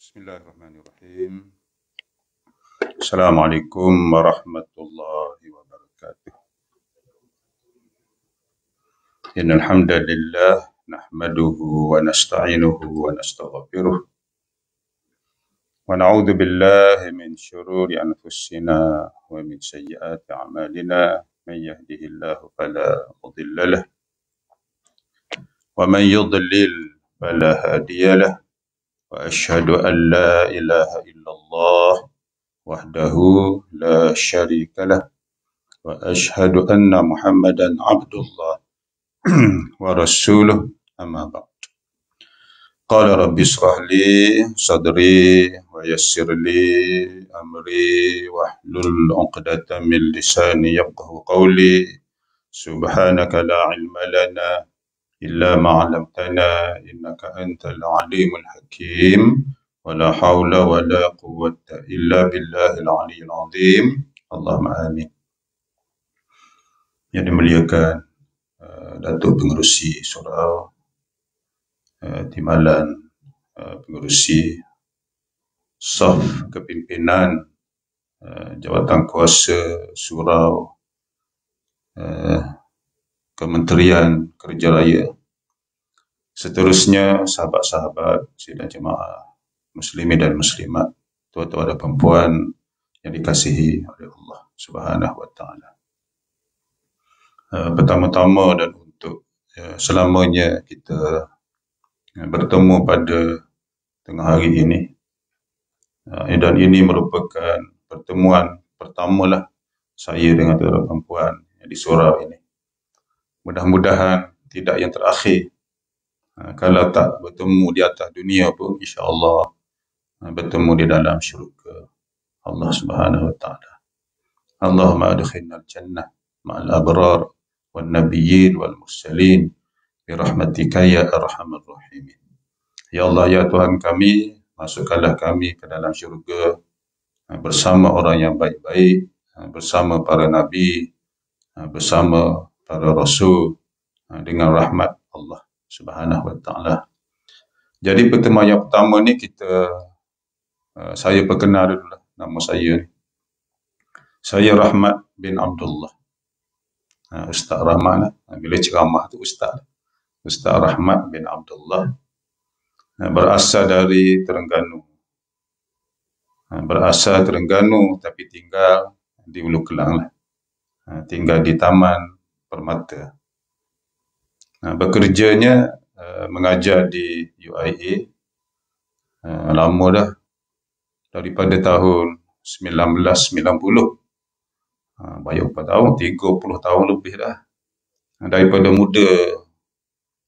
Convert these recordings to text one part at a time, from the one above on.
Bismillahirrahmanirrahim. Assalamualaikum warahmatullahi wabarakatuh. Innal hamdalillah nahmaduhu wa nasta'inuhu wa nastaghfiruh. Wa na'udzu billahi min shururi anfusina wa min sayyiati a'malina may yahdihillahu fala mudilla lah. Wa man yudlil fala hadiya lah. Hmm. واشهد ان لا اله الا الله وحده لا شريك له واشهد ان محمدا عبد الله ورسوله اما بعد قال رب اشرح لي صدري ويسر لي امري واحلل عقده من لساني يفقه قولي سبحانك لا علم لنا إلا ما علمتنا إنك أنت العليم الحكيم ولا حول ولا قوة إلا بالله العلي العظيم اللهم آمين Yang dimuliakan uh, Datuk Pengerusi Surau uh, Timalan uh, Pengerusi Sof Kepimpinan uh, Jawatan Kuasa Surau uh, Kementerian Kerja Raya. Seterusnya, sahabat-sahabat sila jemaah muslimi dan muslimat, tuan-tuan dan puan yang dikasihi oleh Allah Subhanahu SWT. Uh, eh, pertama-tama dan untuk eh, selamanya kita eh, bertemu pada tengah hari ini. dan ini merupakan pertemuan pertamalah saya dengan tuan-tuan dan perempuan di surau ini mudah-mudahan tidak yang terakhir ha, kalau tak bertemu di atas dunia pun insyaallah ha, bertemu di dalam syurga Allah Subhanahu wa taala Allahumma adkhilna al-jannah ma'al abrar wal nabiyyin wal mursalin bi rahmatika ya arhamar rahimin ya Allah ya Tuhan kami masukkanlah kami ke dalam syurga ha, bersama orang yang baik-baik bersama para nabi bersama para rasul ha, dengan rahmat Allah Subhanahu Wa Taala. Jadi pertemuan yang pertama ni kita ha, saya perkenal dulu lah nama saya Saya Rahmat bin Abdullah. Ha, Ustaz Rahmat lah. Bila ceramah tu Ustaz. Ustaz Rahmat bin Abdullah. Berasal dari Terengganu. Berasal Terengganu tapi tinggal di Ulu Kelang lah. Tinggal di Taman permata. Nah, bekerjanya uh, mengajar di UIA uh, eh, lama dah daripada tahun 1990 uh, banyak berapa tahun 30 tahun lebih dah uh, daripada muda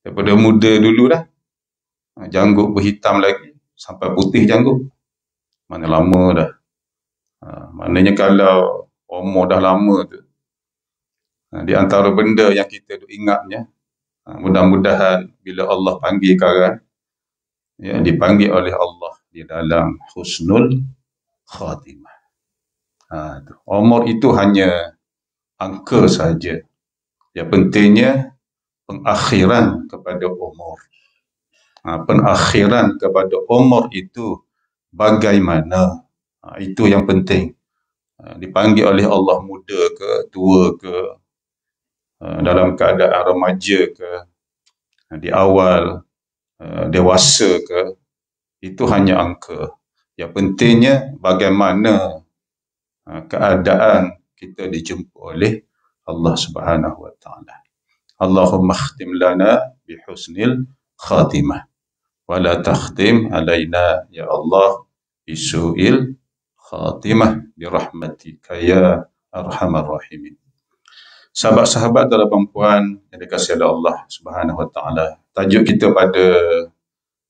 daripada muda dulu dah uh, janggut berhitam lagi sampai putih janggut mana lama dah uh, maknanya kalau umur dah lama tu uh, Ha, di antara benda yang kita ingatnya ha, mudah-mudahan bila Allah panggil kan ya dipanggil oleh Allah di dalam khusnul khatimah ha umur itu hanya angka saja yang pentingnya pengakhiran kepada umur ha, pengakhiran kepada umur itu bagaimana ha, itu yang penting ha, dipanggil oleh Allah muda ke tua ke Uh, dalam keadaan remaja ke uh, di awal uh, dewasa ke itu hanya angka yang pentingnya bagaimana keadaan kita dijumpa oleh Allah Subhanahu wa taala Allahumma khtim lana bi husnil khatimah wa la takhtim alaina ya Allah bi suil khatimah bi rahmatika ya arhamar rahimin sahabat-sahabat dan perempuan yang dikasihi oleh Allah Subhanahu Wa Taala. Tajuk kita pada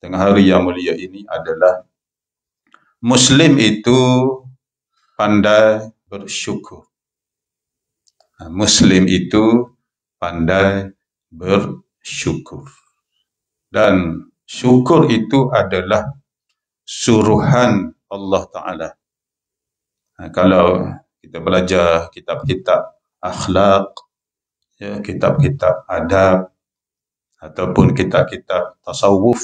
tengah hari yang mulia ini adalah Muslim itu pandai bersyukur. Ha, Muslim itu pandai bersyukur. Dan syukur itu adalah suruhan Allah Ta'ala. Ha, kalau kita belajar kitab-kitab akhlak, ya, kitab-kitab adab ataupun kitab-kitab tasawuf.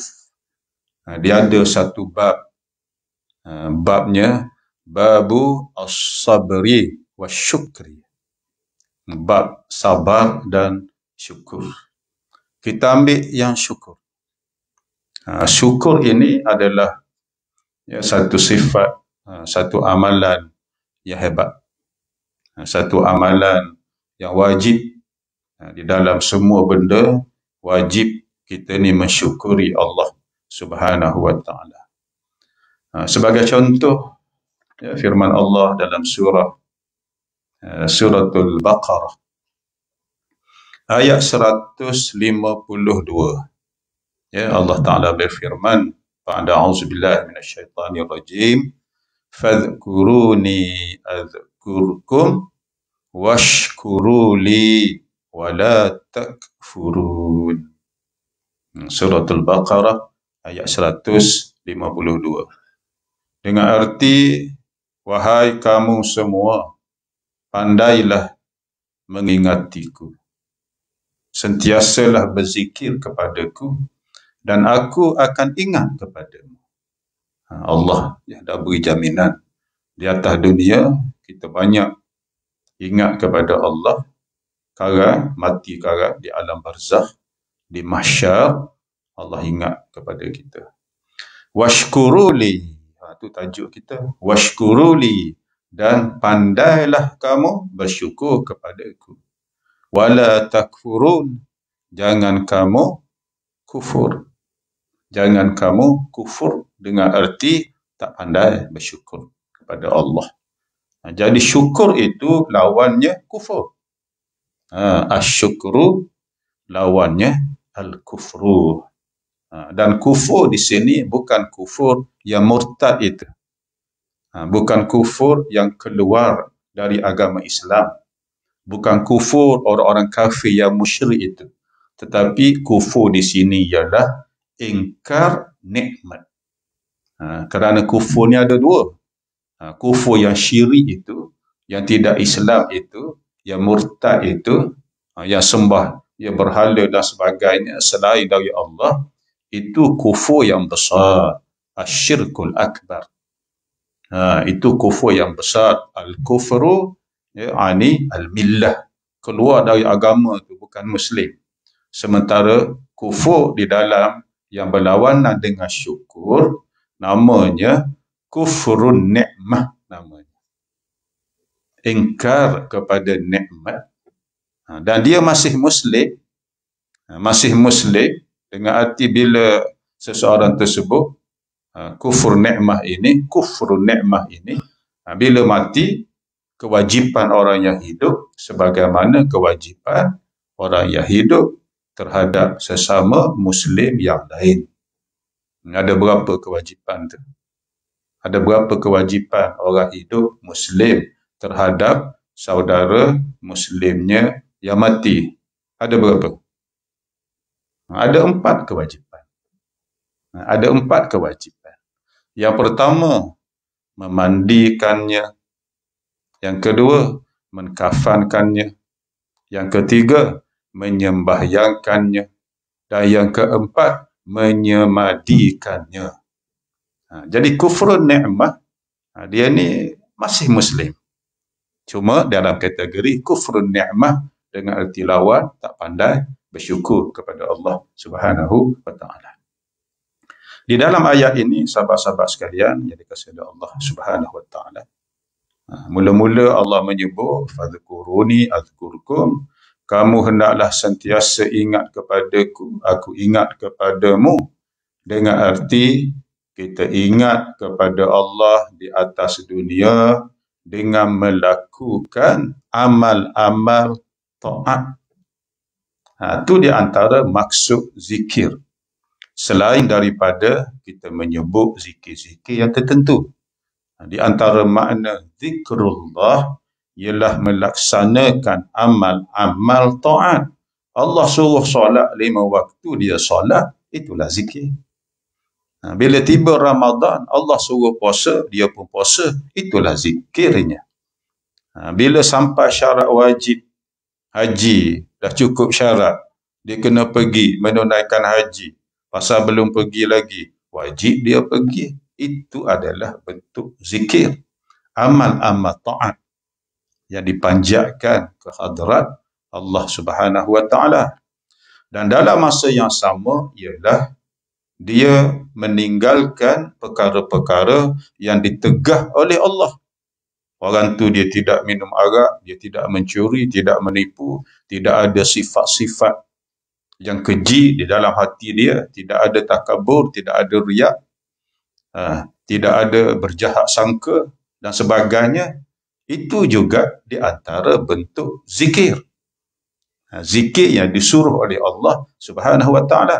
Ha, dia ada satu bab. Ha, babnya, babu as-sabri wa syukri. Bab sabar dan syukur. Kita ambil yang syukur. Ha, syukur ini adalah ya, satu sifat, satu amalan yang hebat. Ha, satu amalan yang wajib ha, di dalam semua benda wajib kita ni mensyukuri Allah Subhanahu wa taala. Ha, sebagai contoh ya, firman Allah dalam surah suratul baqarah ayat 152. Ya Allah taala berfirman pada auzubillahi rajim, fadhkuruni adh adzkurkum washkuruli wa la takfurun. Hmm, al Baqarah ayat 152. Dengan arti wahai kamu semua pandailah mengingatiku. Sentiasalah berzikir kepadaku dan aku akan ingat kepadamu. Ha, Allah yang dah beri jaminan di atas dunia kita banyak ingat kepada Allah karat mati karat di alam barzakh di mahsyar Allah ingat kepada kita washkuruli ha tu tajuk kita washkuruli dan pandailah kamu bersyukur kepada aku wala takfurun jangan kamu kufur jangan kamu kufur dengan erti tak pandai bersyukur kepada Allah Ha, jadi syukur itu lawannya kufur. Ha, Asyukru lawannya al-kufru. Ha, dan kufur di sini bukan kufur yang murtad itu. Ha, bukan kufur yang keluar dari agama Islam. Bukan kufur orang-orang kafir yang musyrik itu. Tetapi kufur di sini ialah ingkar nikmat. Ha, kerana kufur ada dua. Ha, kufur yang syirik itu, yang tidak Islam itu, yang murtad itu, ha, yang sembah, yang berhala dan sebagainya selain dari Allah, itu kufur yang besar. Asyirkul akbar. Ha, itu kufur yang besar. Al-kufru ya, ani al-millah. Keluar dari agama itu bukan Muslim. Sementara kufur di dalam yang berlawanan dengan syukur, namanya Kufurun nikmah namanya ingkar kepada nikmat ha, dan dia masih muslim ha, masih muslim dengan arti bila seseorang tersebut ha, kufur nikmah ini kufur nikmah ini bila mati kewajipan orang yang hidup sebagaimana kewajipan orang yang hidup terhadap sesama muslim yang lain ada berapa kewajipan tu ada berapa kewajipan orang hidup Muslim terhadap saudara Muslimnya yang mati. Ada berapa? Ada empat kewajipan. Ada empat kewajipan. Yang pertama, memandikannya. Yang kedua, mengkafankannya. Yang ketiga, menyembahyangkannya. Dan yang keempat, menyemadikannya. Ha, jadi kufrun ni'mah ha, dia ni masih muslim cuma dalam kategori kufrun ni'mah dengan arti lawan tak pandai bersyukur kepada Allah Subhanahu wa taala di dalam ayat ini sahabat-sahabat sekalian jadi dikasihi oleh Allah Subhanahu wa taala ha, mula-mula Allah menyebut fadhkuruni azkurkum kamu hendaklah sentiasa ingat kepadaku aku ingat kepadamu dengan arti kita ingat kepada Allah di atas dunia dengan melakukan amal-amal taat. Ha, itu di antara maksud zikir. Selain daripada kita menyebut zikir-zikir yang tertentu. Ha, di antara makna zikrullah ialah melaksanakan amal-amal taat. Allah suruh solat lima waktu dia solat, itulah zikir. Ha, bila tiba Ramadan, Allah suruh puasa, dia pun puasa. Itulah zikirnya. Ha, bila sampai syarat wajib, haji dah cukup syarat. Dia kena pergi menunaikan haji. Pasal belum pergi lagi, wajib dia pergi. Itu adalah bentuk zikir. Amal-amal ta'at yang dipanjatkan ke hadrat Allah Subhanahu Wa Taala. Dan dalam masa yang sama ialah dia meninggalkan perkara-perkara yang ditegah oleh Allah. Orang tu dia tidak minum arak, dia tidak mencuri, tidak menipu, tidak ada sifat-sifat yang keji di dalam hati dia, tidak ada takabur, tidak ada riak, ha, tidak ada berjahat sangka dan sebagainya. Itu juga di antara bentuk zikir. Ha, zikir yang disuruh oleh Allah Subhanahu Wa Taala.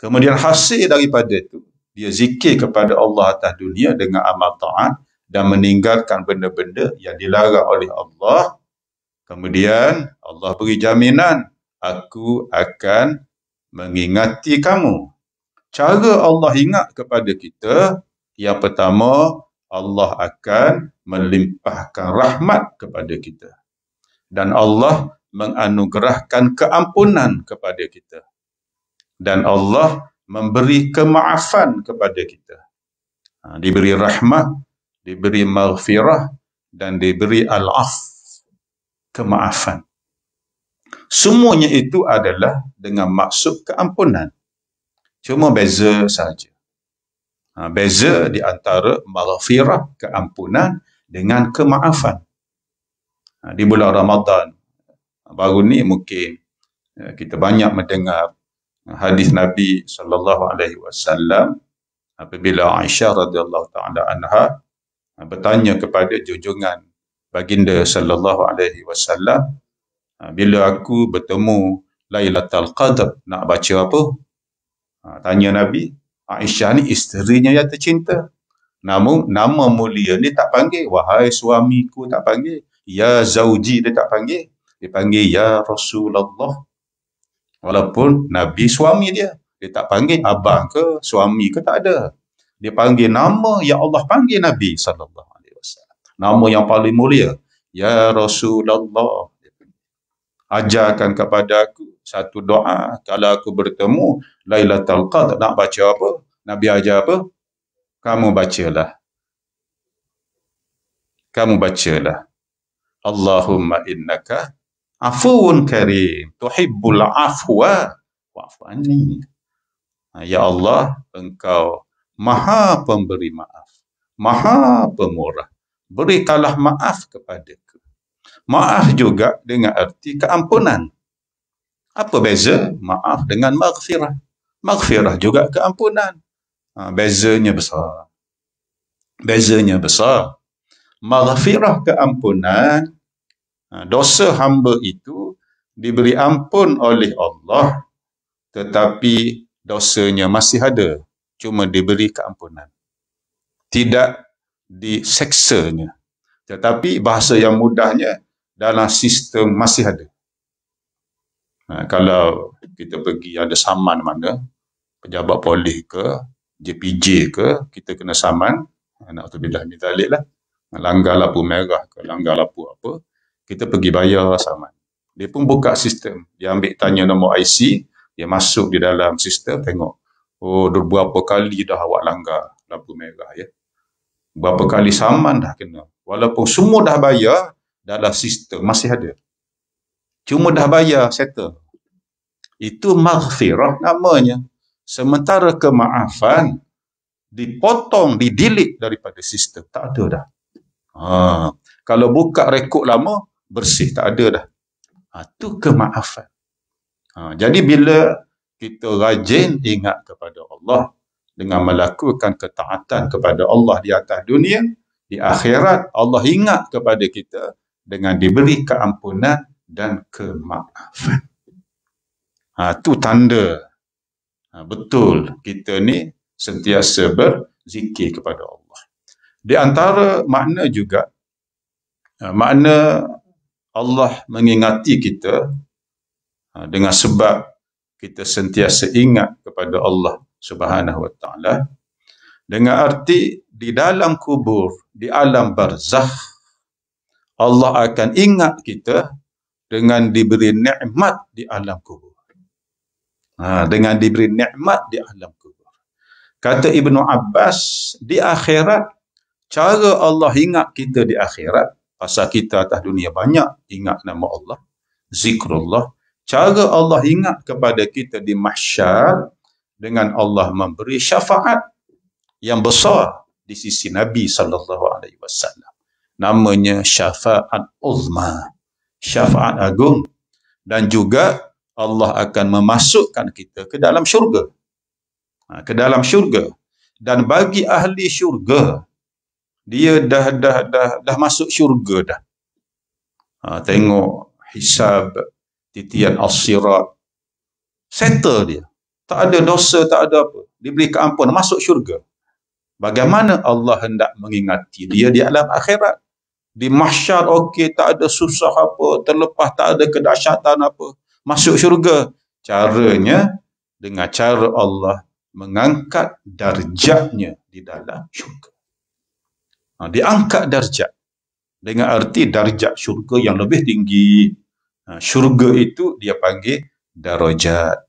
Kemudian hasil daripada itu, dia zikir kepada Allah atas dunia dengan amal ta'at dan meninggalkan benda-benda yang dilarang oleh Allah. Kemudian Allah beri jaminan, aku akan mengingati kamu. Cara Allah ingat kepada kita, yang pertama, Allah akan melimpahkan rahmat kepada kita. Dan Allah menganugerahkan keampunan kepada kita dan Allah memberi kemaafan kepada kita. Ha, diberi rahmah, diberi maghfirah dan diberi al-af kemaafan. Semuanya itu adalah dengan maksud keampunan. Cuma beza saja. Ha, beza di antara maghfirah keampunan dengan kemaafan. Ha, di bulan Ramadan baru ni mungkin eh, kita banyak mendengar hadis Nabi sallallahu alaihi wasallam apabila Aisyah radhiyallahu taala anha ah, bertanya kepada junjungan baginda sallallahu alaihi wasallam ah, bila aku bertemu Lailatul Qadr nak baca apa ah, tanya Nabi Aisyah ni isterinya yang tercinta namun nama mulia ni tak panggil wahai suamiku tak panggil ya zauji dia tak panggil dipanggil ya Rasulullah Walaupun Nabi suami dia. Dia tak panggil abang ke suami ke tak ada. Dia panggil nama yang Allah panggil Nabi sallallahu alaihi wasallam. Nama yang paling mulia, ya Rasulullah. Ajarkan kepada aku satu doa kalau aku bertemu Lailatul Qadar nak baca apa? Nabi ajar apa? Kamu bacalah. Kamu bacalah. Allahumma innaka Afuun karim. Tuhibbul afwa. Wa'afu'ani. Ya Allah, engkau maha pemberi maaf. Maha pemurah. Berikanlah maaf kepadaku. Maaf juga dengan arti keampunan. Apa beza maaf dengan maghfirah? Maghfirah juga keampunan. Ha, bezanya besar. Bezanya besar. Maghfirah keampunan Ha, dosa hamba itu diberi ampun oleh Allah tetapi dosanya masih ada cuma diberi keampunan tidak diseksanya tetapi bahasa yang mudahnya dalam sistem masih ada ha, kalau kita pergi ada saman mana pejabat polis ke JPJ ke kita kena saman anak ha, tu bila minta lah langgar lapu merah ke langgar lapu apa kita pergi bayar sama. Dia pun buka sistem. Dia ambil tanya nombor IC, dia masuk di dalam sistem, tengok. Oh, dah berapa kali dah awak langgar lampu merah ya. Berapa kali saman dah kena. Walaupun semua dah bayar, dalam sistem masih ada. Cuma dah bayar, settle. Itu maghfirah namanya. Sementara kemaafan, dipotong, didilik daripada sistem. Tak ada dah. Ha. Kalau buka rekod lama, bersih tak ada dah. Ha, tu kemaafan. Ha, jadi bila kita rajin ingat kepada Allah dengan melakukan ketaatan kepada Allah di atas dunia, di akhirat Allah ingat kepada kita dengan diberi keampunan dan kemaafan. Ha, tu tanda ha, betul kita ni sentiasa berzikir kepada Allah. Di antara makna juga, ha, makna Allah mengingati kita ha, dengan sebab kita sentiasa ingat kepada Allah Subhanahu Wa dengan arti di dalam kubur di alam barzakh Allah akan ingat kita dengan diberi nikmat di alam kubur ha, dengan diberi nikmat di alam kubur kata Ibnu Abbas di akhirat cara Allah ingat kita di akhirat pasal kita atas dunia banyak ingat nama Allah zikrullah cara Allah ingat kepada kita di mahsyar dengan Allah memberi syafaat yang besar di sisi Nabi sallallahu alaihi wasallam namanya syafaat uzma syafaat agung dan juga Allah akan memasukkan kita ke dalam syurga ha, ke dalam syurga dan bagi ahli syurga dia dah dah dah dah masuk syurga dah. Ha, tengok hisab titian as-sirat. Settle dia. Tak ada dosa, tak ada apa. Diberi keampunan masuk syurga. Bagaimana Allah hendak mengingati dia di alam akhirat? Di mahsyar okey, tak ada susah apa, terlepas tak ada kedahsyatan apa. Masuk syurga. Caranya dengan cara Allah mengangkat darjatnya di dalam syurga ha, diangkat darjat dengan arti darjat syurga yang lebih tinggi ha, syurga itu dia panggil darajat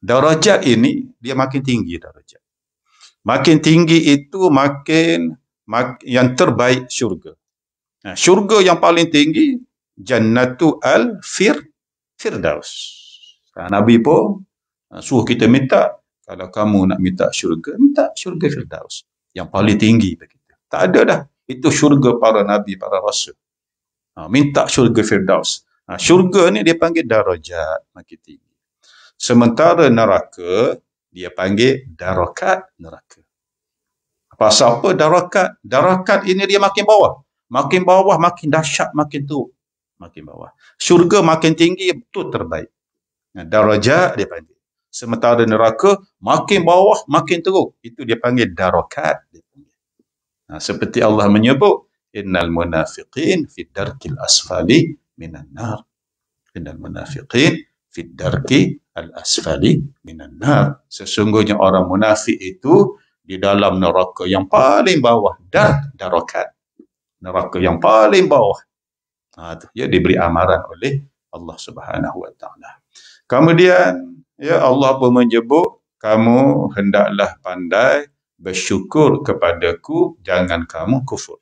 darajat ini dia makin tinggi darajat makin tinggi itu makin mak, yang terbaik syurga ha, syurga yang paling tinggi jannatu al fir firdaus ha, nabi pun ha, suruh kita minta kalau kamu nak minta syurga, minta syurga Firdaus. Yang paling tinggi bagi kita. Tak ada dah itu syurga para nabi, para rasul. Ha, minta syurga Firdaus. Ha, syurga ni dia panggil darajat makin tinggi. Sementara neraka, dia panggil darakat neraka. Apa apa darakat? Darakat ini dia makin bawah. Makin bawah, makin dahsyat, makin tu. Makin bawah. Syurga makin tinggi, itu terbaik. Ha, darajat dia panggil. Sementara neraka, makin bawah, makin teruk. Itu dia panggil darokat. Dia Nah, seperti Allah menyebut innal munafiqin fi darkil asfali minan nar. Innal munafiqin fi darki al asfali minan nar. Sesungguhnya orang munafik itu di dalam neraka yang paling bawah dah darakat. Neraka yang paling bawah. Ha, tu, ya, diberi amaran oleh Allah Subhanahu Wa Taala. Kemudian ya Allah pun menyebut kamu hendaklah pandai bersyukur kepadaku jangan kamu kufur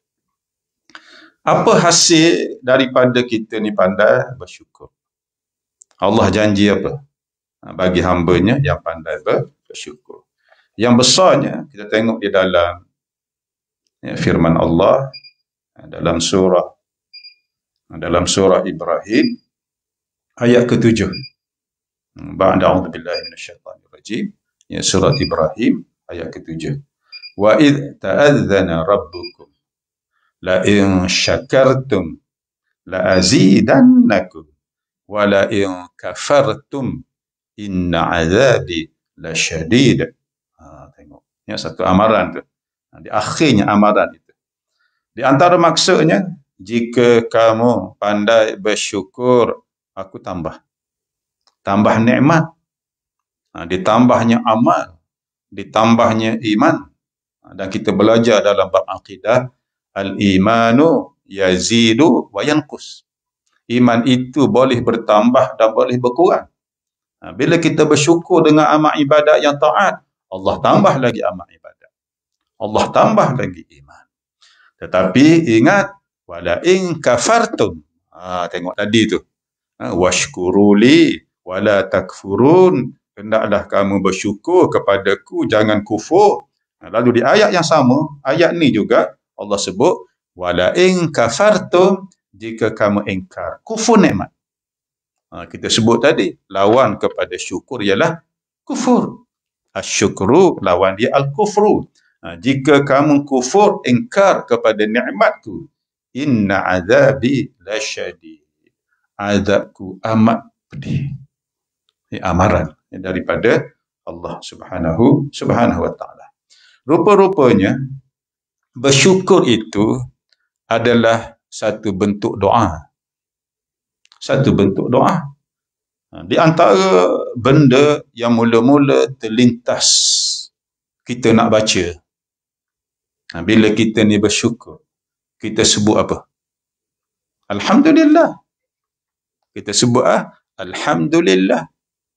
apa hasil daripada kita ni pandai bersyukur Allah janji apa ha, bagi hambanya yang pandai bersyukur yang besarnya kita tengok di dalam ya, firman Allah ha, dalam surah ha, dalam surah Ibrahim ayat ketujuh hmm, ba'da a'udzu billahi minasyaitanir rajim ya surah Ibrahim ayat ketujuh وَإِذْ تَأَذَّنَ رَبُّكُمْ لَإِنْ شَكَرْتُمْ لَأَزِيدَنَّكُمْ وَلَإِنْ كَفَرْتُمْ إِنَّ عَذَابِ لَشَدِيدٌ ha, Tengok. Ini ya, satu amaran tu. Ha, di akhirnya amaran itu. Di antara maksudnya, jika kamu pandai bersyukur, aku tambah. Tambah nikmat. Ha, ditambahnya amal. Ditambahnya iman dan kita belajar dalam bab akidah al-imanu yazidu wa yanqus iman itu boleh bertambah dan boleh berkurang ha, bila kita bersyukur dengan amal ibadat yang taat Allah tambah lagi amal ibadat Allah tambah lagi iman tetapi ingat wala in kafartum ha, tengok tadi tu ha, washkuruli wala takfurun hendaklah kamu bersyukur kepadaku jangan kufur Ha, lalu di ayat yang sama, ayat ni juga Allah sebut wala in kafartum jika kamu ingkar kufur nikmat. Ha, kita sebut tadi lawan kepada syukur ialah kufur. Asyukru lawan dia al-kufru. Ha, jika kamu kufur ingkar kepada nikmatku inna azabi lasyadid. Azabku amat pedih. Ini amaran daripada Allah Subhanahu Subhanahu wa taala. Rupa-rupanya bersyukur itu adalah satu bentuk doa. Satu bentuk doa. Ha, di antara benda yang mula-mula terlintas kita nak baca. Ha, bila kita ni bersyukur, kita sebut apa? Alhamdulillah. Kita sebut ah, Alhamdulillah.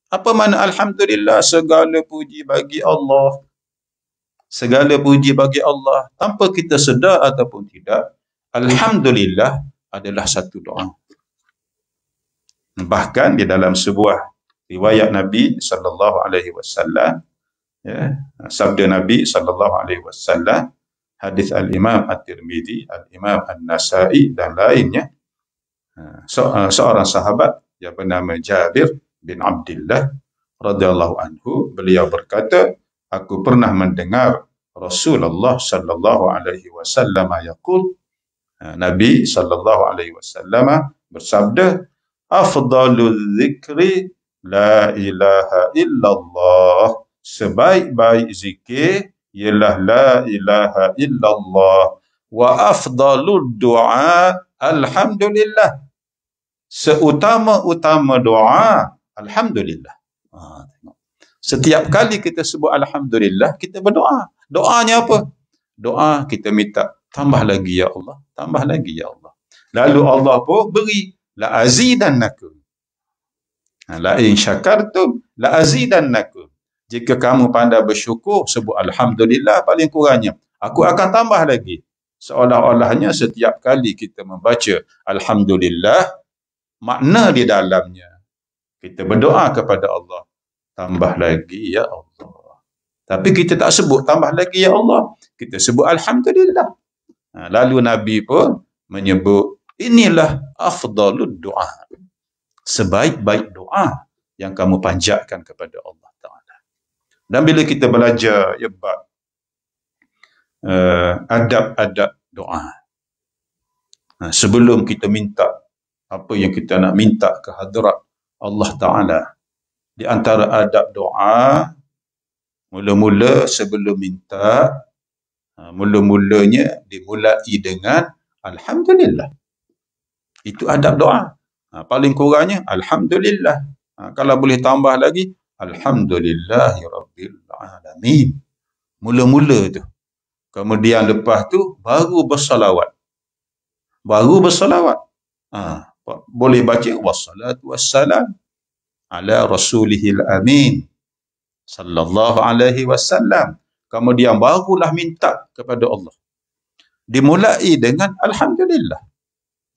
Apa mana Alhamdulillah? Segala puji bagi Allah segala puji bagi Allah tanpa kita sedar ataupun tidak alhamdulillah adalah satu doa bahkan di dalam sebuah riwayat Nabi sallallahu alaihi wasallam ya sabda Nabi sallallahu alaihi wasallam hadis al-Imam at-Tirmizi al-Imam an-Nasa'i dan lainnya ha, so, ha, seorang sahabat yang bernama Jabir bin Abdullah radhiyallahu anhu beliau berkata aku pernah mendengar Rasulullah sallallahu alaihi wasallam yaqul ha, Nabi sallallahu alaihi wasallam bersabda afdalul zikri la ilaha illallah sebaik-baik zikir ialah la ilaha illallah wa afdalul du'a alhamdulillah seutama-utama doa alhamdulillah ha. Setiap kali kita sebut Alhamdulillah, kita berdoa. Doanya apa? Doa kita minta tambah lagi ya Allah, tambah lagi ya Allah. Lalu Allah pun beri la azidannakum. Ha, la in syakartum la azidannakum. Jika kamu pandai bersyukur sebut alhamdulillah paling kurangnya aku akan tambah lagi. Seolah-olahnya setiap kali kita membaca alhamdulillah makna di dalamnya kita berdoa kepada Allah tambah lagi ya Allah. Tapi kita tak sebut tambah lagi ya Allah. Kita sebut alhamdulillah. Ha, lalu Nabi pun menyebut inilah afdalud doa. Sebaik-baik doa yang kamu panjatkan kepada Allah Taala. Dan bila kita belajar ya bab uh, adab-adab doa. Ha, sebelum kita minta apa yang kita nak minta ke hadrat Allah Taala. Uh, di antara adab doa mula-mula sebelum minta ha, mula-mulanya dimulai dengan alhamdulillah itu adab doa ha, paling kurangnya alhamdulillah ha, kalau boleh tambah lagi alhamdulillahirabbil alamin mula-mula tu kemudian lepas tu baru bersalawat baru bersalawat ha, boleh baca wassalatu wassalam ala rasulihil amin sallallahu alaihi wasallam kemudian barulah minta kepada Allah dimulai dengan alhamdulillah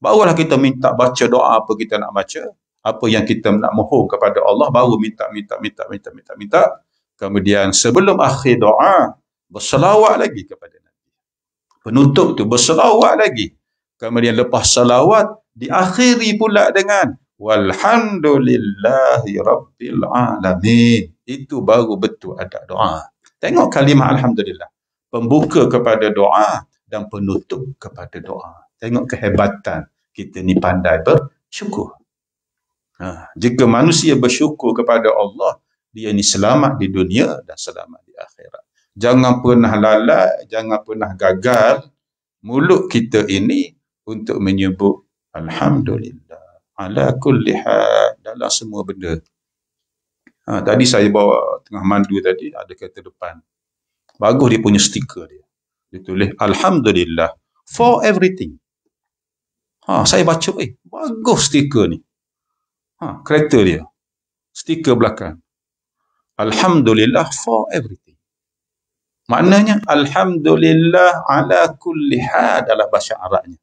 barulah kita minta baca doa apa kita nak baca apa yang kita nak mohon kepada Allah baru minta minta minta minta minta minta kemudian sebelum akhir doa berselawat lagi kepada Nabi penutup tu berselawat lagi kemudian lepas selawat diakhiri pula dengan walhamdulillahi rabbil alamin itu baru betul ada doa tengok kalimah alhamdulillah pembuka kepada doa dan penutup kepada doa tengok kehebatan kita ni pandai bersyukur ha, jika manusia bersyukur kepada Allah dia ni selamat di dunia dan selamat di akhirat jangan pernah lalai jangan pernah gagal mulut kita ini untuk menyebut alhamdulillah ala kulli hal dalam semua benda ha, tadi saya bawa tengah mandu tadi ada kereta depan bagus dia punya stiker dia dia tulis alhamdulillah for everything ha saya baca eh bagus stiker ni ha kereta dia stiker belakang alhamdulillah for everything maknanya alhamdulillah ala kulli hal dalam bahasa arabnya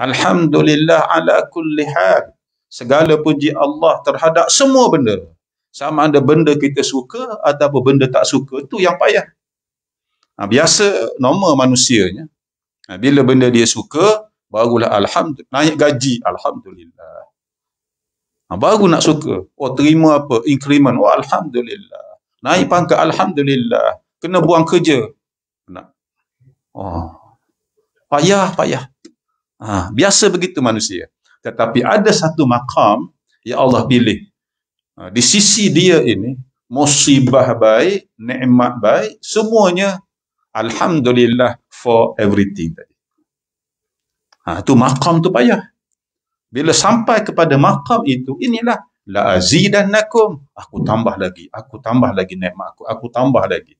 Alhamdulillah ala kulli hal. Segala puji Allah terhadap semua benda. Sama ada benda kita suka ataupun benda tak suka, tu yang payah. Ha, biasa normal manusianya. Ha, bila benda dia suka, barulah Alhamdulillah. Naik gaji, Alhamdulillah. Ha, baru nak suka. Oh, terima apa? Increment. Oh, Alhamdulillah. Naik pangkat, Alhamdulillah. Kena buang kerja. Nak. Oh. Payah, payah. Ha, biasa begitu manusia. Tetapi ada satu makam yang Allah pilih. Ha, di sisi dia ini, musibah baik, nikmat baik, semuanya Alhamdulillah for everything. Ha, itu makam tu payah. Bila sampai kepada makam itu, inilah la azidannakum aku tambah lagi aku tambah lagi nikmat aku aku tambah lagi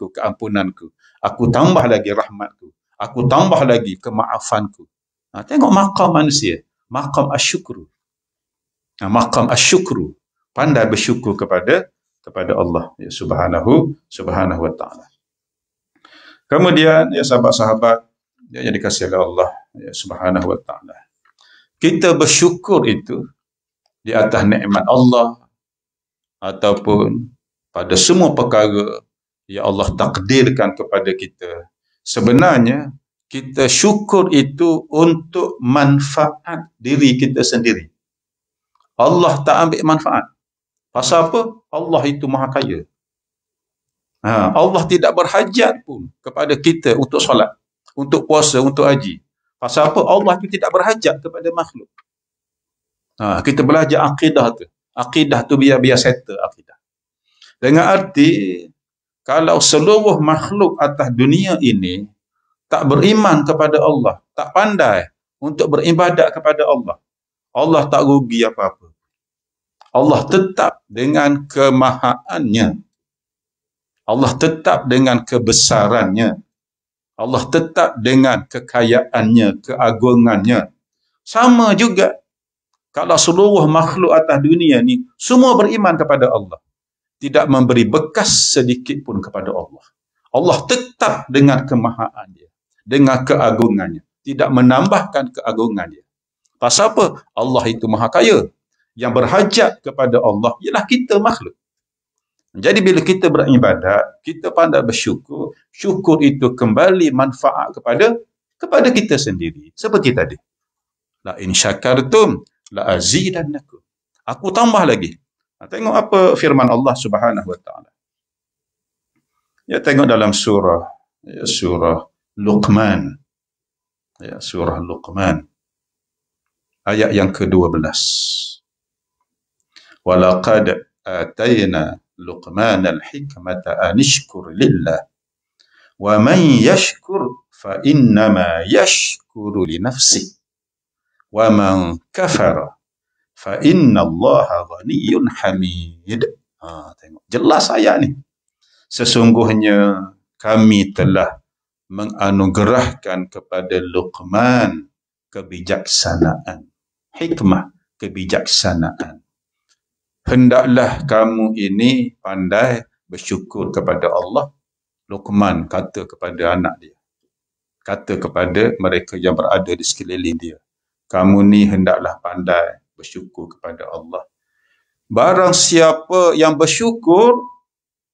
tu, keampunan ku. aku tambah lagi rahmat tu aku tambah lagi kemaafanku. Ha, tengok makam manusia, makam asyukru. Ha, makam asyukru, pandai bersyukur kepada kepada Allah ya subhanahu subhanahu wa ta'ala. Kemudian ya sahabat-sahabat ya, yang dikasihi oleh Allah ya subhanahu wa ta'ala. Kita bersyukur itu di atas nikmat Allah ataupun pada semua perkara yang Allah takdirkan kepada kita sebenarnya kita syukur itu untuk manfaat diri kita sendiri. Allah tak ambil manfaat. Pasal apa? Allah itu maha kaya. Ha, Allah tidak berhajat pun kepada kita untuk solat, untuk puasa, untuk haji. Pasal apa? Allah itu tidak berhajat kepada makhluk. Ha, kita belajar akidah tu. Akidah tu biar-biar settle akidah. Dengan arti, kalau seluruh makhluk atas dunia ini tak beriman kepada Allah, tak pandai untuk beribadat kepada Allah, Allah tak rugi apa-apa. Allah tetap dengan kemahaannya. Allah tetap dengan kebesarannya. Allah tetap dengan kekayaannya, keagungannya. Sama juga kalau seluruh makhluk atas dunia ni semua beriman kepada Allah tidak memberi bekas sedikit pun kepada Allah. Allah tetap dengan kemahaan dia, dengan keagungannya, tidak menambahkan keagungan dia. Pasal apa? Allah itu maha kaya. Yang berhajat kepada Allah ialah kita makhluk. Jadi bila kita beribadat, kita pandai bersyukur, syukur itu kembali manfaat kepada kepada kita sendiri. Seperti tadi. La in syakartum la azidannakum. Aku tambah lagi, Ha, tengok apa firman Allah Subhanahu Wa Taala. Ya tengok dalam surah ya, surah Luqman. Ya surah Luqman. Ayat yang ke-12. Walaqad atayna Luqman al-hikmata an ishkur lillah. Wa man yashkur fa innama yashkuru li nafsihi. Wa man kafara fa inna Allah ghaniyun hamid. Ha, tengok. Jelas ayat ni. Sesungguhnya kami telah menganugerahkan kepada Luqman kebijaksanaan. Hikmah kebijaksanaan. Hendaklah kamu ini pandai bersyukur kepada Allah. Luqman kata kepada anak dia. Kata kepada mereka yang berada di sekeliling dia. Kamu ni hendaklah pandai bersyukur kepada Allah. Barang siapa yang bersyukur,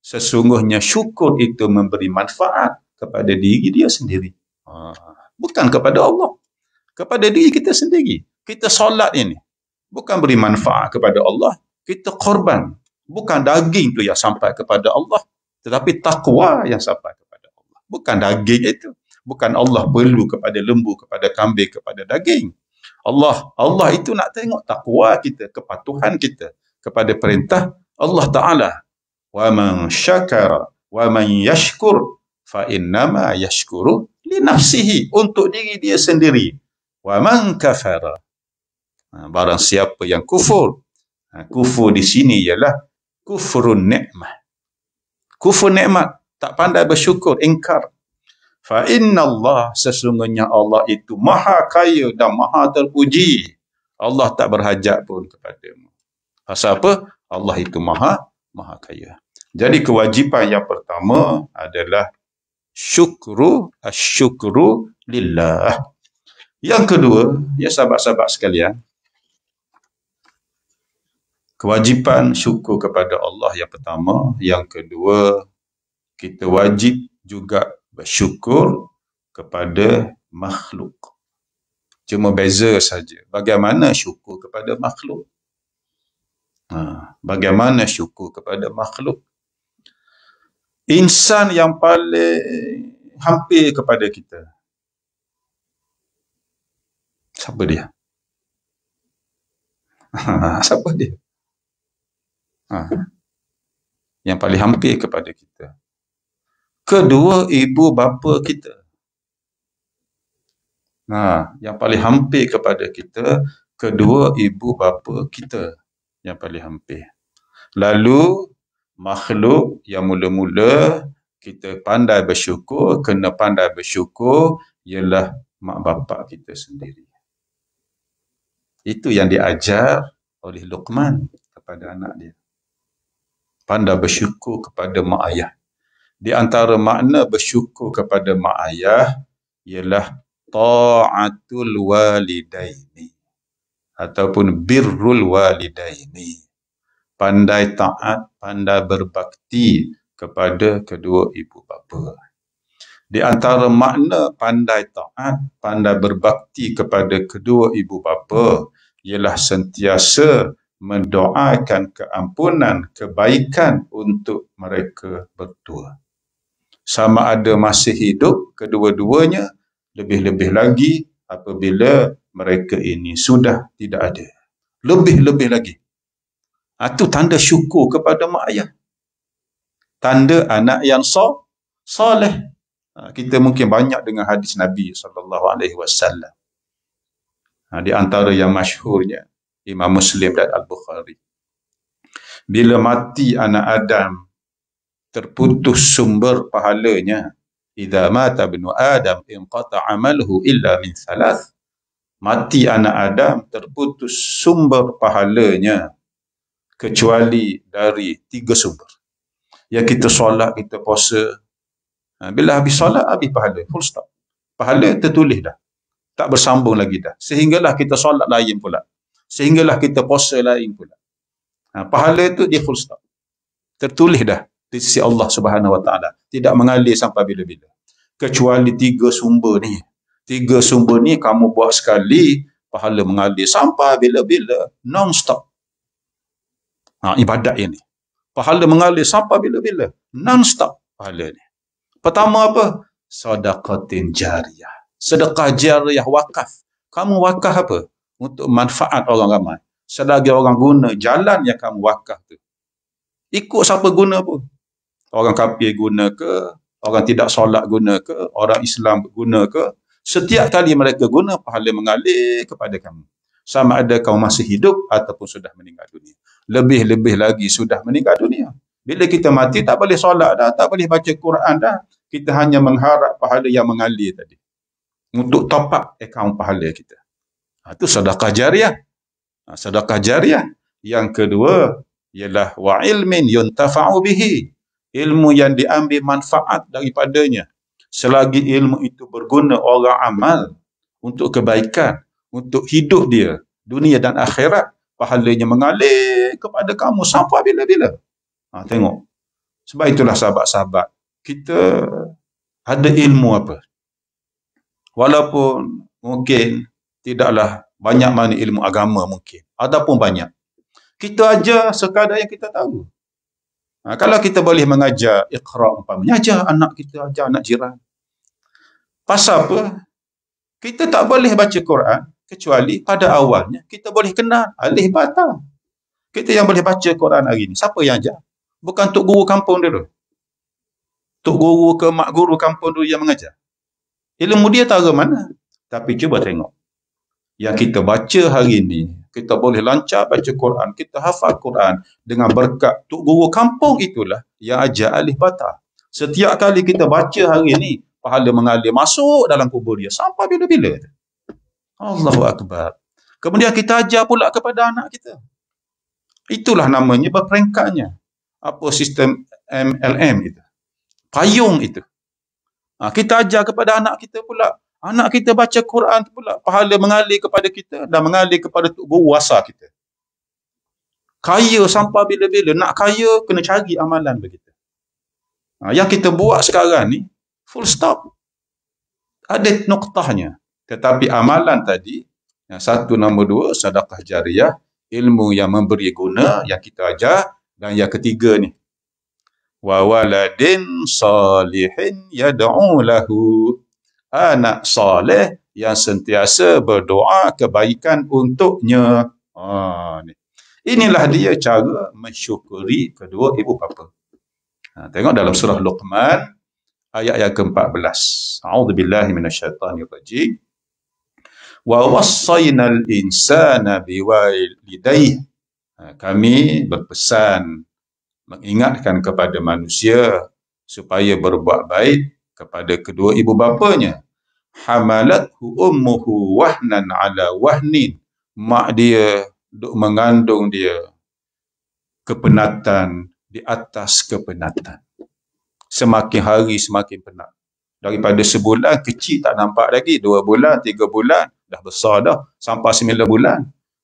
sesungguhnya syukur itu memberi manfaat kepada diri dia sendiri. Ha. Bukan kepada Allah. Kepada diri kita sendiri. Kita solat ini. Bukan beri manfaat kepada Allah. Kita korban. Bukan daging tu yang sampai kepada Allah. Tetapi takwa yang sampai kepada Allah. Bukan daging itu. Bukan Allah perlu kepada lembu, kepada kambing, kepada daging. Allah Allah itu nak tengok takwa kita, kepatuhan kita kepada perintah Allah Taala. Wa man syakara wa man yashkur fa innama yashkuru li nafsihi untuk diri dia sendiri. Wa man kafara ha, barang siapa yang kufur. Ha, kufur di sini ialah kufrun nikmah. Kufur nikmat tak pandai bersyukur, ingkar. Fa inna Allah sesungguhnya Allah itu maha kaya dan maha terpuji. Allah tak berhajat pun kepadamu. Pasal apa? Allah itu maha, maha kaya. Jadi kewajipan yang pertama adalah syukru asyukru lillah. Yang kedua, ya sahabat-sahabat sekalian, kewajipan syukur kepada Allah yang pertama, yang kedua kita wajib juga bersyukur kepada makhluk. Cuma beza saja. Bagaimana syukur kepada makhluk? Ha, bagaimana syukur kepada makhluk? Insan yang paling hampir kepada kita. Siapa dia? Ha, siapa dia? Ha, yang paling hampir kepada kita kedua ibu bapa kita. Nah, ha, yang paling hampir kepada kita, kedua ibu bapa kita yang paling hampir. Lalu, makhluk yang mula-mula kita pandai bersyukur, kena pandai bersyukur, ialah mak bapak kita sendiri. Itu yang diajar oleh Luqman kepada anak dia. Pandai bersyukur kepada mak ayah di antara makna bersyukur kepada mak ayah ialah ta'atul walidaini ataupun birrul walidaini pandai taat pandai berbakti kepada kedua ibu bapa di antara makna pandai taat pandai berbakti kepada kedua ibu bapa ialah sentiasa mendoakan keampunan kebaikan untuk mereka berdua sama ada masih hidup kedua-duanya lebih-lebih lagi apabila mereka ini sudah tidak ada lebih-lebih lagi itu ha, tanda syukur kepada mak ayah tanda anak yang so, soleh ha, kita mungkin banyak dengan hadis Nabi saw ha, di antara yang masyhurnya Imam Muslim dan Al-Bukhari bila mati anak Adam terputus sumber pahalanya. Idza mata ibnu Adam inqata amaluhu illa min thalath. Mati anak Adam terputus sumber pahalanya kecuali dari tiga sumber. Ya kita solat, kita puasa. Ha, bila habis solat, habis pahala. Full stop. Pahala tertulis dah. Tak bersambung lagi dah. Sehinggalah kita solat lain pula. Sehinggalah kita puasa lain pula. Ha, pahala itu dia full stop. Tertulis dah di sisi Allah Subhanahu Wa Taala tidak mengalir sampai bila-bila kecuali tiga sumber ni tiga sumber ni kamu buat sekali pahala mengalir sampai bila-bila non stop ha, ibadat ini pahala mengalir sampai bila-bila non stop pahala ni pertama apa sedekah jariah sedekah jariah wakaf kamu wakaf apa untuk manfaat orang ramai selagi orang guna jalan yang kamu wakaf tu ikut siapa guna pun orang kafir guna ke, orang tidak solat guna ke, orang Islam guna ke, setiap kali mereka guna pahala mengalir kepada kamu. Sama ada kau masih hidup ataupun sudah meninggal dunia. Lebih-lebih lagi sudah meninggal dunia. Bila kita mati tak boleh solat dah, tak boleh baca Quran dah. Kita hanya mengharap pahala yang mengalir tadi. Untuk top up akaun pahala kita. Ha, itu sedekah jariah. Ha, sedekah jariah. Yang kedua ialah wa ilmin yuntafa'u bihi ilmu yang diambil manfaat daripadanya selagi ilmu itu berguna orang amal untuk kebaikan untuk hidup dia dunia dan akhirat pahalanya mengalir kepada kamu sampai bila-bila ha, tengok sebab itulah sahabat-sahabat kita ada ilmu apa walaupun mungkin tidaklah banyak mana ilmu agama mungkin ataupun banyak kita aja sekadar yang kita tahu Ha, kalau kita boleh mengajar ikhra umpamanya, mengajar anak kita, ajar anak jiran. Pasal apa? Kita tak boleh baca Quran kecuali pada awalnya kita boleh kenal alih bata. Kita yang boleh baca Quran hari ni. Siapa yang ajar? Bukan Tok Guru kampung dia tu. Tok Guru ke Mak Guru kampung tu yang mengajar. Ilmu dia tahu mana. Tapi cuba tengok yang kita baca hari ini kita boleh lancar baca Quran kita hafal Quran dengan berkat tok guru kampung itulah yang ajar alif bata setiap kali kita baca hari ini pahala mengalir masuk dalam kubur dia sampai bila-bila Allahu akbar kemudian kita ajar pula kepada anak kita itulah namanya berperingkatnya apa sistem MLM itu payung itu ha, kita ajar kepada anak kita pula Anak kita baca Quran tu pula pahala mengalir kepada kita dan mengalir kepada tu guru asal kita. Kaya sampai bila-bila. Nak kaya, kena cari amalan bagi kita. Ha, yang kita buat sekarang ni, full stop. Ada noktahnya. Tetapi amalan tadi, yang satu nombor dua, sadaqah jariah, ilmu yang memberi guna, yang kita ajar, dan yang ketiga ni, wa waladin salihin yad'u lahu anak soleh yang sentiasa berdoa kebaikan untuknya. Ha, ni. Inilah dia cara mensyukuri kedua ibu bapa. Ha, tengok dalam surah Luqman ayat yang ke-14. A'udzubillahi minasyaitanirrajim. Wa wassayna al-insana biwalidayhi. Ha, kami berpesan mengingatkan kepada manusia supaya berbuat baik kepada kedua ibu bapanya hamalathu ummuhu wahnan ala wahnin mak dia duk mengandung dia kepenatan di atas kepenatan semakin hari semakin penat daripada sebulan kecil tak nampak lagi dua bulan tiga bulan dah besar dah sampai sembilan bulan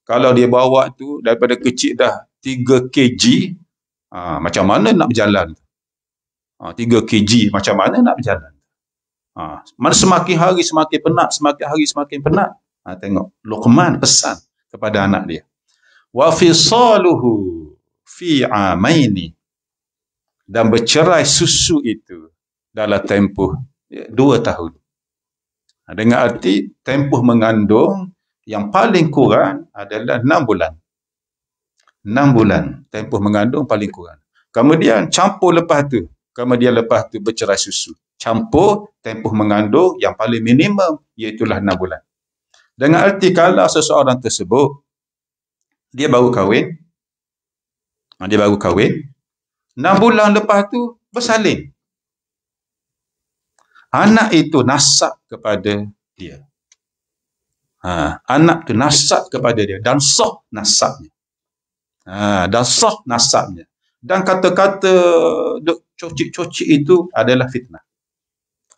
kalau dia bawa tu daripada kecil dah tiga kg ha, macam mana nak berjalan ha, 3 kg macam mana nak berjalan Ha, mana semakin hari semakin penat, semakin hari semakin penat. Ha, tengok, Luqman pesan kepada anak dia. Wa fisaluhu fi amaini. Dan bercerai susu itu dalam tempoh ya, dua tahun. Ha, dengan arti tempoh mengandung yang paling kurang adalah enam bulan. Enam bulan tempoh mengandung paling kurang. Kemudian campur lepas tu. Kemudian lepas tu bercerai susu campur tempoh mengandung yang paling minimum iaitulah 6 bulan. Dengan erti kalau seseorang tersebut dia baru kahwin ah, dia baru kahwin 6 bulan lepas tu bersalin. Anak itu nasab kepada dia. Ha, anak tu nasab kepada dia dan sah nasabnya. Ha, dan sah nasabnya. Dan kata-kata cocik-cocik itu adalah fitnah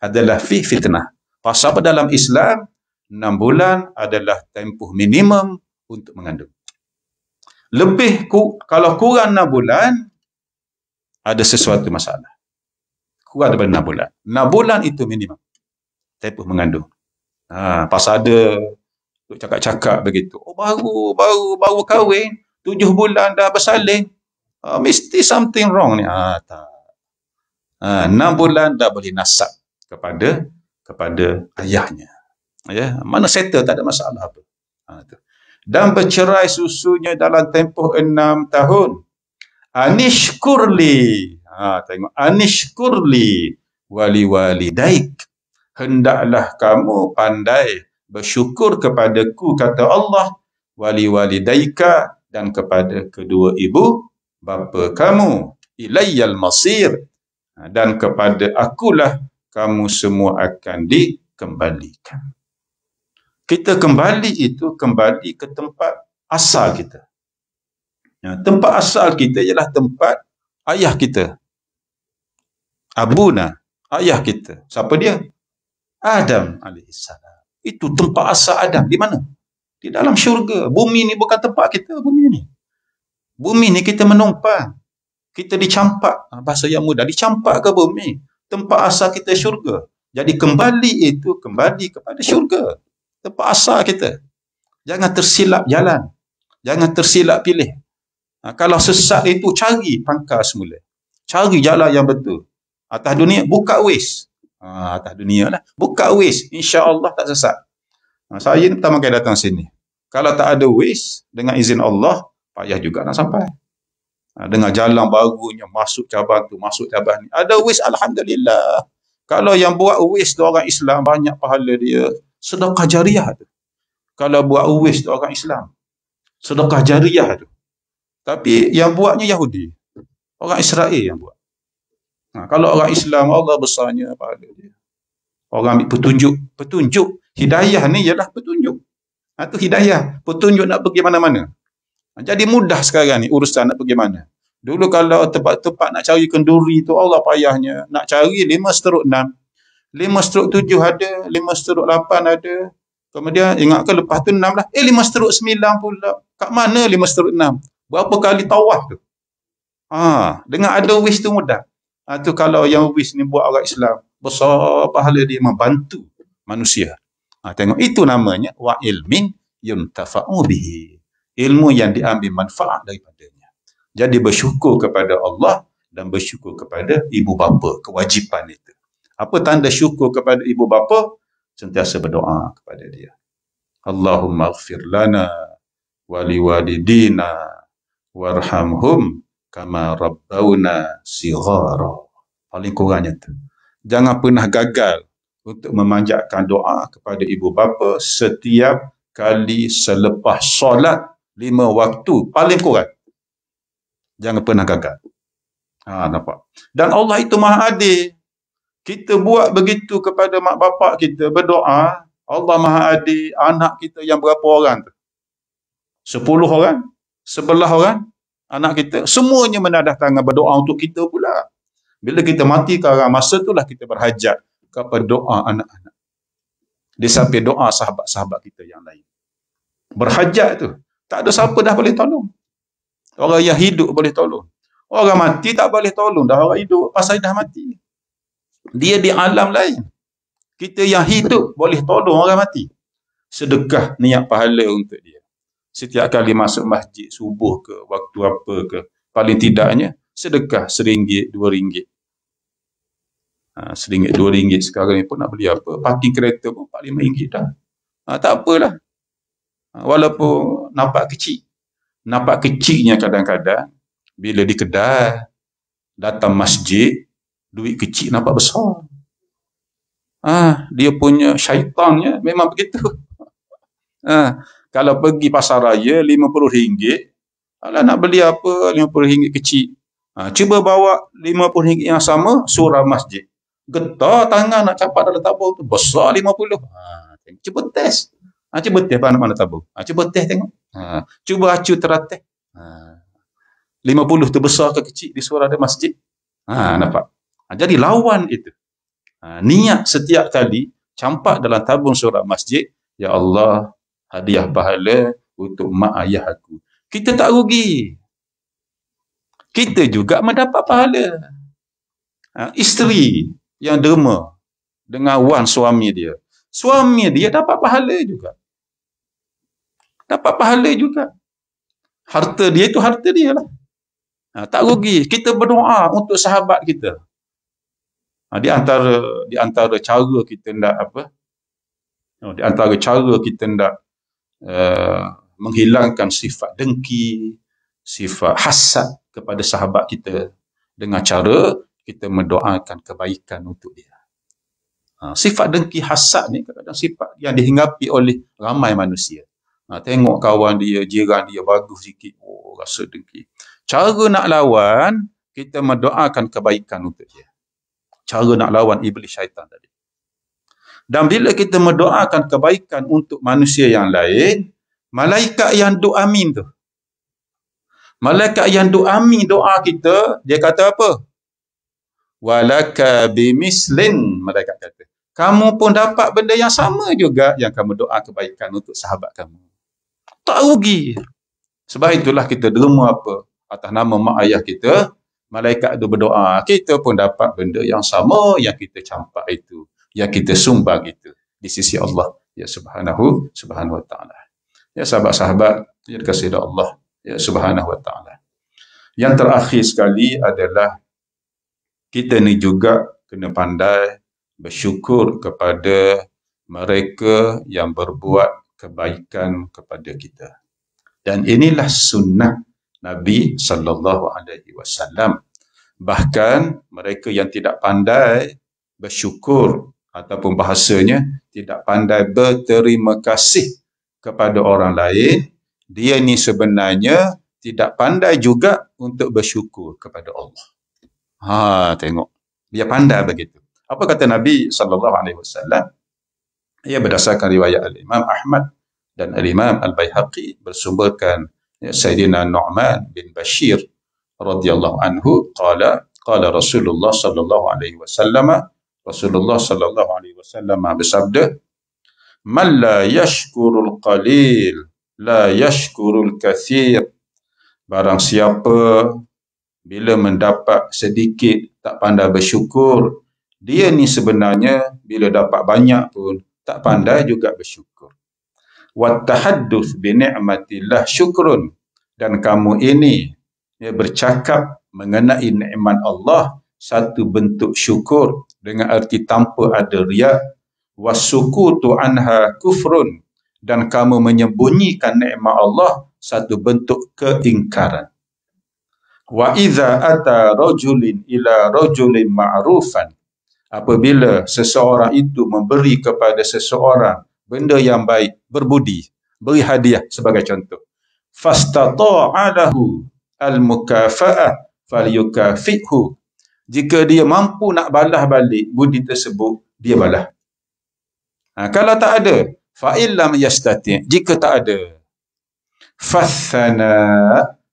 adalah fi fitnah. Pasal apa dalam Islam? enam bulan adalah tempoh minimum untuk mengandung. Lebih ku, kalau kurang enam bulan, ada sesuatu masalah. Kurang daripada 6 bulan. Enam bulan itu minimum. Tempoh mengandung. Ha, pas ada cakap-cakap begitu. Oh, baru, baru, baru kahwin. 7 bulan dah bersalin. Ha, mesti something wrong ni. Ha, tak. Ha, ah, 6 bulan dah boleh nasab kepada kepada ayahnya. Ya, mana settle tak ada masalah apa. Ha, Dan bercerai susunya dalam tempoh enam tahun. Anishkurli. Ha, tengok. Anish Kurli, wali-wali daik. Hendaklah kamu pandai bersyukur kepadaku, kata Allah. Wali-wali daika dan kepada kedua ibu bapa kamu. Ilayyal masir. Ha, dan kepada akulah kamu semua akan dikembalikan. Kita kembali itu kembali ke tempat asal kita. Ya, tempat asal kita ialah tempat ayah kita. abu na, ayah kita. Siapa dia? Adam AS. Itu tempat asal Adam. Di mana? Di dalam syurga. Bumi ni bukan tempat kita. Bumi ni. Bumi ni kita menumpang. Kita dicampak. Ah, bahasa yang mudah. Dicampak ke bumi tempat asal kita syurga. Jadi kembali itu kembali kepada syurga. Tempat asal kita. Jangan tersilap jalan. Jangan tersilap pilih. Ha, kalau sesat itu cari pangkal semula. Cari jalan yang betul. Atas dunia buka ways. Ha, atas dunia lah. Buka Insya Allah tak sesat. Ha, saya ni pertama kali datang sini. Kalau tak ada ways dengan izin Allah, payah juga nak sampai. Ha, dengan jalan barunya masuk cabang tu masuk cabang ni ada wish alhamdulillah kalau yang buat wish tu orang Islam banyak pahala dia sedekah jariah tu kalau buat wish tu orang Islam sedekah jariah tu tapi yang buatnya Yahudi orang Israel yang buat ha, kalau orang Islam Allah besarnya pahala dia orang ambil petunjuk petunjuk hidayah ni ialah petunjuk ha, tu hidayah petunjuk nak pergi mana-mana jadi mudah sekarang ni urusan nak pergi mana. Dulu kalau tempat-tempat nak cari kenduri tu Allah payahnya. Nak cari lima seteruk enam. Lima seteruk tujuh ada. Lima seteruk lapan ada. Kemudian ingat ke lepas tu enam lah. Eh lima seteruk sembilan pula. Kat mana lima seteruk enam? Berapa kali tawah tu? Ha, dengan ada wish tu mudah. Ha, tu kalau yang wish ni buat orang Islam. Besar pahala dia membantu manusia. Ha, tengok itu namanya wa ilmin yuntafa'u bihi ilmu yang diambil manfaat daripadanya. Jadi bersyukur kepada Allah dan bersyukur kepada ibu bapa, kewajipan itu. Apa tanda syukur kepada ibu bapa? Sentiasa berdoa kepada dia. Allahumma ghafir lana wali walidina warhamhum kama rabbawna sigara. Paling kurangnya itu. Jangan pernah gagal untuk memanjatkan doa kepada ibu bapa setiap kali selepas solat lima waktu paling kurang. Jangan pernah gagal. Ha, nampak. Dan Allah itu maha adil. Kita buat begitu kepada mak bapak kita berdoa. Allah maha adil anak kita yang berapa orang tu? Sepuluh orang? Sebelah orang? Anak kita? Semuanya menadah tangan berdoa untuk kita pula. Bila kita mati ke arah masa itulah kita berhajat kepada doa anak-anak. Di samping doa sahabat-sahabat kita yang lain. Berhajat tu tak ada siapa dah boleh tolong. Orang yang hidup boleh tolong. Orang mati tak boleh tolong. Dah orang hidup pasal dah mati. Dia di alam lain. Kita yang hidup boleh tolong orang mati. Sedekah niat pahala untuk dia. Setiap kali masuk masjid subuh ke waktu apa ke. Paling tidaknya sedekah seringgit, dua ringgit. Ha, seringgit, dua ringgit sekarang ni pun nak beli apa. Parking kereta pun paling lima ringgit dah. Ha, tak apalah. Ah, walaupun nampak kecil nampak kecilnya kadang-kadang bila di kedai datang masjid duit kecil nampak besar ah dia punya syaitannya memang begitu ah kalau pergi pasar raya RM50 kalau nak beli apa RM50 kecil ah, cuba bawa RM50 yang sama surah masjid getah tangan nak capat dalam tabung tu besar RM50 ah, cuba test Ha, cuba teh pada mana tabu. Ha, ah, cuba teh tengok. Ha, cuba acu teratai. Ha, 50 tu besar ke kecil di suara ada masjid. Ha, nampak. Ha, jadi lawan itu. Ha, niat setiap kali campak dalam tabung suara masjid. Ya Allah, hadiah pahala untuk mak ayah aku. Kita tak rugi. Kita juga mendapat pahala. Ha, isteri yang derma dengan wan suami dia. Suami dia dapat pahala juga dapat pahala juga. Harta dia itu harta dia lah. Ha, tak rugi. Kita berdoa untuk sahabat kita. Ha, di antara di antara cara kita nak apa? Ha, di antara cara kita nak uh, eh, menghilangkan sifat dengki, sifat hasad kepada sahabat kita dengan cara kita mendoakan kebaikan untuk dia. Ha, sifat dengki hasad ni kadang-kadang sifat yang dihinggapi oleh ramai manusia. Ha, tengok kawan dia, jiran dia bagus sikit. Oh, rasa dengki. Cara nak lawan, kita mendoakan kebaikan untuk dia. Cara nak lawan iblis syaitan tadi. Dan bila kita mendoakan kebaikan untuk manusia yang lain, malaikat yang doa amin tu. Malaikat yang doa amin doa kita, dia kata apa? Walaka bimislin, malaikat kata. Kamu pun dapat benda yang sama juga yang kamu doa kebaikan untuk sahabat kamu tak rugi. Sebab itulah kita derma apa atas nama mak ayah kita, malaikat itu berdoa, kita pun dapat benda yang sama yang kita campak itu, yang kita sumbang itu di sisi Allah ya subhanahu subhanahu wa taala. Ya sahabat-sahabat yang dikasihi Allah ya subhanahu wa taala. Yang terakhir sekali adalah kita ni juga kena pandai bersyukur kepada mereka yang berbuat kebaikan kepada kita. Dan inilah sunnah Nabi sallallahu alaihi wasallam. Bahkan mereka yang tidak pandai bersyukur ataupun bahasanya tidak pandai berterima kasih kepada orang lain, dia ni sebenarnya tidak pandai juga untuk bersyukur kepada Allah. Ha, tengok. Dia pandai begitu. Apa kata Nabi sallallahu alaihi wasallam? ia berdasarkan riwayat al-Imam Ahmad dan al-Imam al-Baihaqi bersumberkan ya, Sayyidina Nu'man bin Bashir radhiyallahu anhu qala qala Rasulullah sallallahu alaihi wasallam Rasulullah sallallahu alaihi wasallam bersabda man la yashkurul qalil la yashkurul kathir barang siapa bila mendapat sedikit tak pandai bersyukur dia ni sebenarnya bila dapat banyak pun tak pandai hmm. juga bersyukur. Wattahadduth bi syukrun dan kamu ini ya, bercakap mengenai nikmat Allah satu bentuk syukur dengan arti tanpa ada riak Wasuku tuanha kufrun dan kamu menyembunyikan nikmat Allah satu bentuk keingkaran wa idza ata rajulin ila rajulin ma'rufan apabila seseorang itu memberi kepada seseorang benda yang baik berbudi beri hadiah sebagai contoh fastata'alahu almukafa'ah falyukafihu jika dia mampu nak balas balik budi tersebut dia balas ha, kalau tak ada fa illam yastati jika tak ada fathana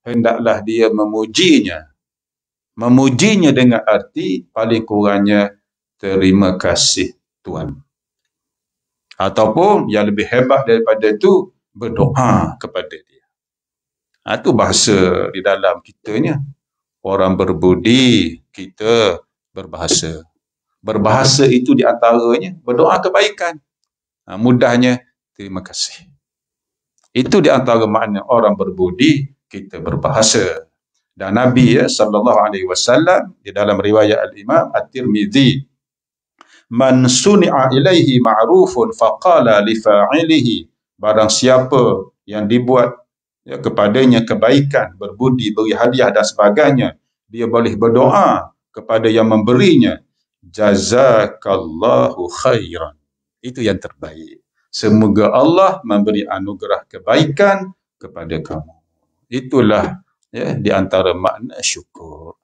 hendaklah dia memujinya memujinya dengan arti paling kurangnya terima kasih Tuhan. Ataupun yang lebih hebat daripada itu, berdoa kepada dia. Itu ha, bahasa di dalam kitanya. Orang berbudi, kita berbahasa. Berbahasa itu di antaranya, berdoa kebaikan. Ha, mudahnya, terima kasih. Itu di antara makna orang berbudi, kita berbahasa. Dan Nabi ya sallallahu alaihi wasallam di dalam riwayat Al-Imam At-Tirmizi man suni'a ilaihi ma'rufun faqala li fa'ilihi barang siapa yang dibuat ya, kepadanya kebaikan berbudi beri hadiah dan sebagainya dia boleh berdoa kepada yang memberinya jazakallahu khairan itu yang terbaik semoga Allah memberi anugerah kebaikan kepada kamu itulah ya di antara makna syukur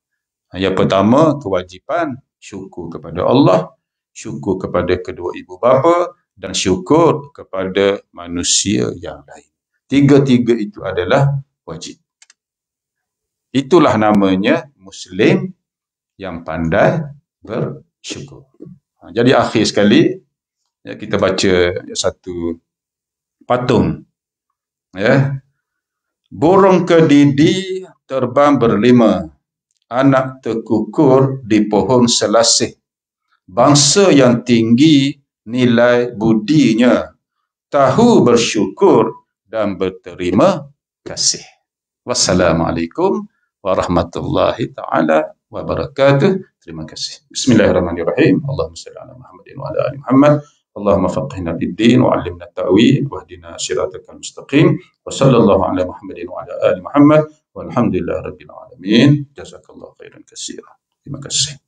yang pertama kewajipan syukur kepada Allah syukur kepada kedua ibu bapa dan syukur kepada manusia yang lain. Tiga-tiga itu adalah wajib. Itulah namanya Muslim yang pandai bersyukur. Ha, jadi akhir sekali, ya, kita baca satu patung. Ya. Burung kedidi terbang berlima. Anak terkukur di pohon selasih bangsa yang tinggi nilai budinya tahu bersyukur dan berterima kasih wassalamualaikum warahmatullahi taala wabarakatuh terima kasih bismillahirrahmanirrahim Allahumma salli ala Muhammadin wa ala ali Muhammad Allahumma faqihna bid-din wa 'allimna tawil wahdina siratal mustaqim wa sallallahu ala Muhammadin wa ala ali Muhammad walhamdulillahirabbil alamin jazakallahu khairan katsiran terima kasih